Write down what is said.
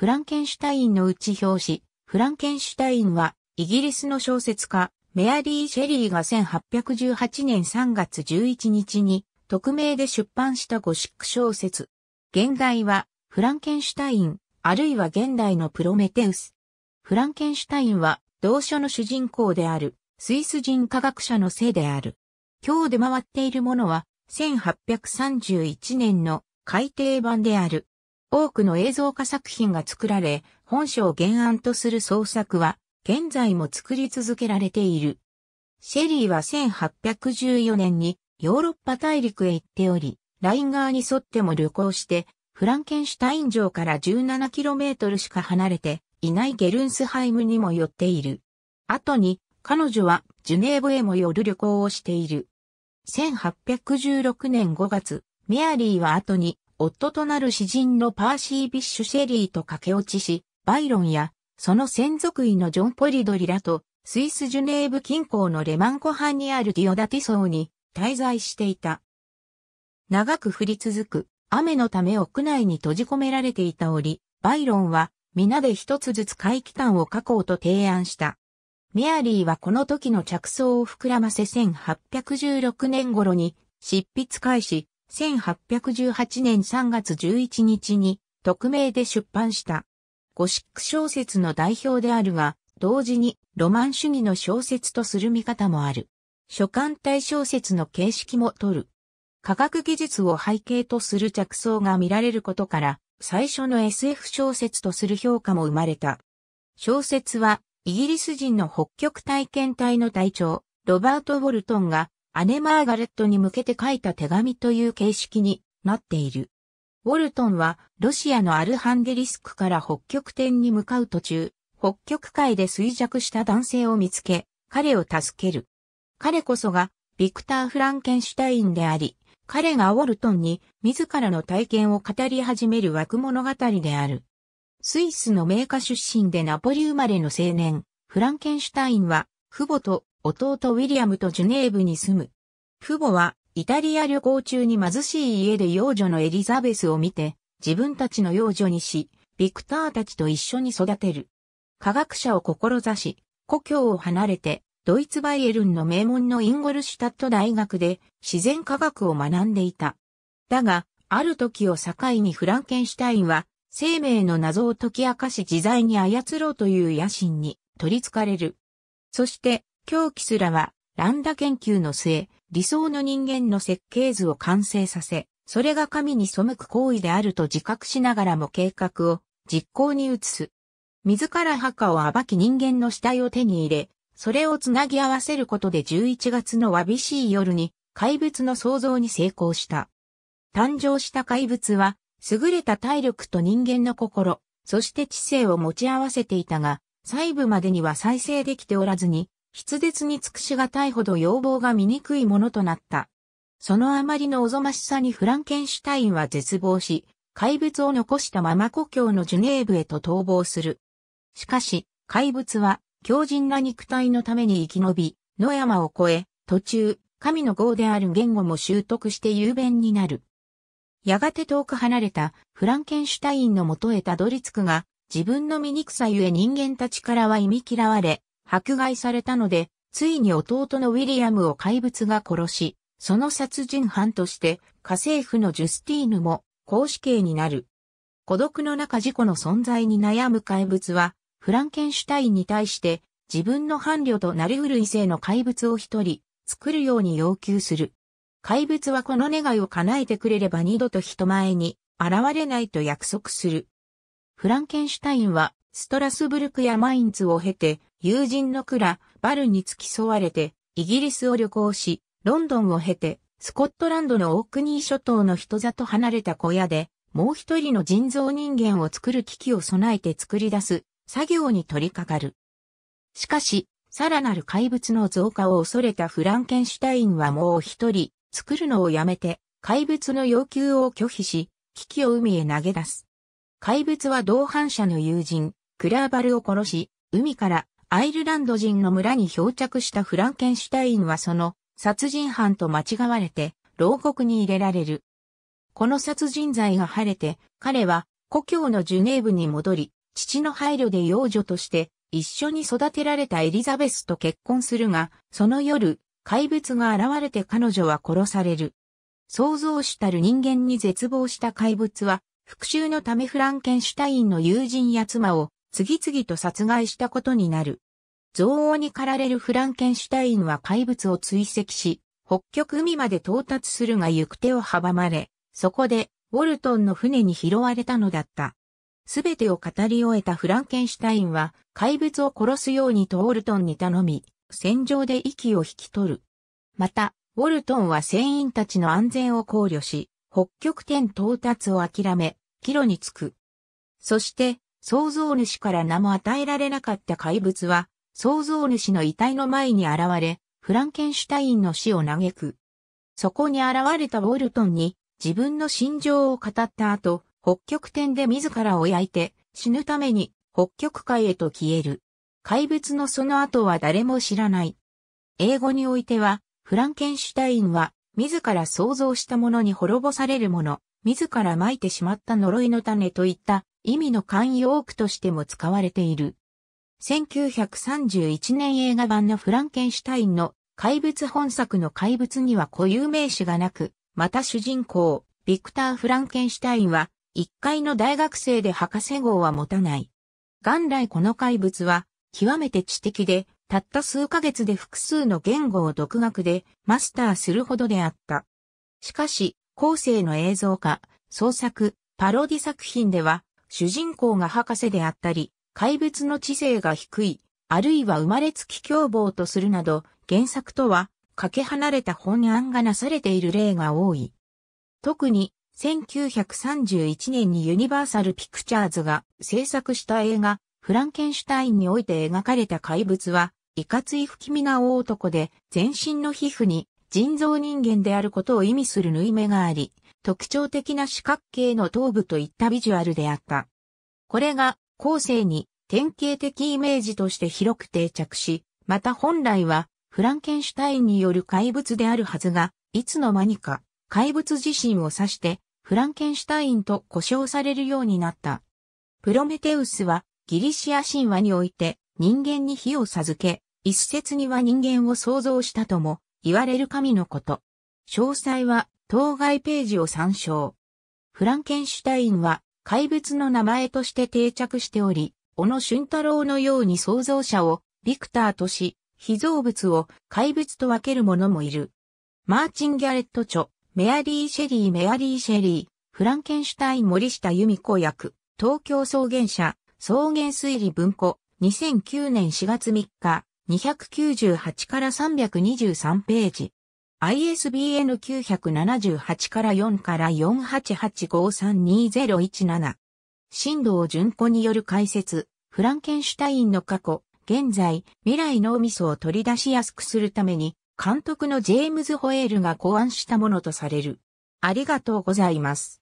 フランケンシュタインの内表紙、フランケンシュタインは、イギリスの小説家、メアリー・シェリーが1818年3月11日に、匿名で出版したゴシック小説。現代は、フランケンシュタイン、あるいは現代のプロメテウス。フランケンシュタインは、同書の主人公である、スイス人科学者のせいである。今日出回っているものは、1831年の改訂版である。多くの映像化作品が作られ、本書を原案とする創作は、現在も作り続けられている。シェリーは1814年にヨーロッパ大陸へ行っており、ライン側に沿っても旅行して、フランケンシュタイン城から 17km しか離れていないゲルンスハイムにも寄っている。後に彼女はジュネーブへも寄る旅行をしている。1816年5月、メアリーは後に夫となる詩人のパーシー・ビッシュ・シェリーと駆け落ちし、バイロンや、その専属医のジョン・ポリドリらと、スイス・ジュネーブ近郊のレマン湖畔にあるディオダティ層に滞在していた。長く降り続く雨のため屋内に閉じ込められていた折、バイロンは皆で一つずつ回帰間を書こうと提案した。メアリーはこの時の着想を膨らませ1816年頃に執筆開始、1818年3月11日に匿名で出版した。ゴシック小説の代表であるが、同時にロマン主義の小説とする見方もある。書簡体小説の形式も取る。科学技術を背景とする着想が見られることから、最初の SF 小説とする評価も生まれた。小説は、イギリス人の北極体験隊の隊長、ロバート・ウォルトンが姉マーガレットに向けて書いた手紙という形式になっている。ウォルトンはロシアのアルハンゲリスクから北極点に向かう途中、北極海で衰弱した男性を見つけ、彼を助ける。彼こそがビクター・フランケンシュタインであり、彼がウォルトンに自らの体験を語り始める枠物語である。スイスの名家出身でナポリ生まれの青年、フランケンシュタインは、父母と弟ウィリアムとジュネーブに住む。父母は、イタリア旅行中に貧しい家で幼女のエリザベスを見て、自分たちの幼女にし、ビクターたちと一緒に育てる。科学者を志し、故郷を離れて、ドイツバイエルンの名門のインゴルシュタット大学で自然科学を学んでいた。だが、ある時を境にフランケンシュタインは、生命の謎を解き明かし自在に操ろうという野心に取り憑かれる。そして、狂気すらは、ランダ研究の末、理想の人間の設計図を完成させ、それが神に背く行為であると自覚しながらも計画を実行に移す。自ら墓を暴き人間の死体を手に入れ、それをつなぎ合わせることで11月のわびしい夜に怪物の創造に成功した。誕生した怪物は、優れた体力と人間の心、そして知性を持ち合わせていたが、細部までには再生できておらずに、筆舌に尽くしがたいほど要望が醜いものとなった。そのあまりのおぞましさにフランケンシュタインは絶望し、怪物を残したまま故郷のジュネーブへと逃亡する。しかし、怪物は強靭な肉体のために生き延び、野山を越え、途中、神の号である言語も習得して雄弁になる。やがて遠く離れたフランケンシュタインの元へたどり着くが、自分の醜さゆえ人間たちからは忌み嫌われ、迫害されたので、ついに弟のウィリアムを怪物が殺し、その殺人犯として家政婦のジュスティーヌも公死刑になる。孤独の中事故の存在に悩む怪物は、フランケンシュタインに対して自分の伴侶となりうる異性の怪物を一人作るように要求する。怪物はこの願いを叶えてくれれば二度と人前に現れないと約束する。フランケンシュタインはストラスブルクやマインツを経て、友人の蔵、バルに付き添われて、イギリスを旅行し、ロンドンを経て、スコットランドのオークニー諸島の人里離れた小屋で、もう一人の人造人間を作る機器を備えて作り出す作業に取り掛かる。しかし、さらなる怪物の増加を恐れたフランケンシュタインはもう一人、作るのをやめて、怪物の要求を拒否し、危機を海へ投げ出す。怪物は同伴者の友人、クラーバルを殺し、海からアイルランド人の村に漂着したフランケンシュタインはその殺人犯と間違われて牢獄に入れられる。この殺人罪が晴れて、彼は故郷のジュネーブに戻り、父の配慮で幼女として一緒に育てられたエリザベスと結婚するが、その夜、怪物が現れて彼女は殺される。想像したる人間に絶望した怪物は、復讐のためフランケンシュタインの友人や妻を次々と殺害したことになる。憎悪に駆られるフランケンシュタインは怪物を追跡し、北極海まで到達するが行く手を阻まれ、そこで、ウォルトンの船に拾われたのだった。すべてを語り終えたフランケンシュタインは、怪物を殺すようにとウォルトンに頼み、戦場で息を引き取る。また、ウォルトンは船員たちの安全を考慮し、北極点到達を諦め、帰路に着く。そして、創造主から名も与えられなかった怪物は、創造主の遺体の前に現れ、フランケンシュタインの死を嘆く。そこに現れたウォルトンに自分の心情を語った後、北極点で自らを焼いて死ぬために北極海へと消える。怪物のその後は誰も知らない。英語においては、フランケンシュタインは自ら想像したものに滅ぼされるもの、自ら撒いてしまった呪いの種といった意味の慣用句としても使われている。1931年映画版のフランケンシュタインの怪物本作の怪物には固有名詞がなく、また主人公、ビクター・フランケンシュタインは、一階の大学生で博士号は持たない。元来この怪物は、極めて知的で、たった数ヶ月で複数の言語を独学でマスターするほどであった。しかし、後世の映像化、創作、パロディ作品では、主人公が博士であったり、怪物の知性が低い、あるいは生まれつき凶暴とするなど、原作とは、かけ離れた本案がなされている例が多い。特に、1931年にユニバーサル・ピクチャーズが制作した映画、フランケンシュタインにおいて描かれた怪物は、いかつい不気味な大男で、全身の皮膚に人造人間であることを意味する縫い目があり、特徴的な四角形の頭部といったビジュアルであった。これが後世に典型的イメージとして広く定着し、また本来はフランケンシュタインによる怪物であるはずが、いつの間にか怪物自身を指してフランケンシュタインと呼称されるようになった。プロメテウスはギリシア神話において人間に火を授け、一説には人間を創造したとも言われる神のこと。詳細は当該ページを参照。フランケンシュタインは怪物の名前として定着しており、小野俊太郎のように創造者をビクターとし、被造物を怪物と分ける者もいる。マーチン・ギャレット著、メアリー・シェリー・メアリー・シェリー、フランケンシュタイン・森下由美子役、東京草原社、草原推理文庫、2009年4月3日。298から323ページ。ISBN 978から4から488532017。新道淳子による解説、フランケンシュタインの過去、現在、未来のみそを取り出しやすくするために、監督のジェームズ・ホエールが考案したものとされる。ありがとうございます。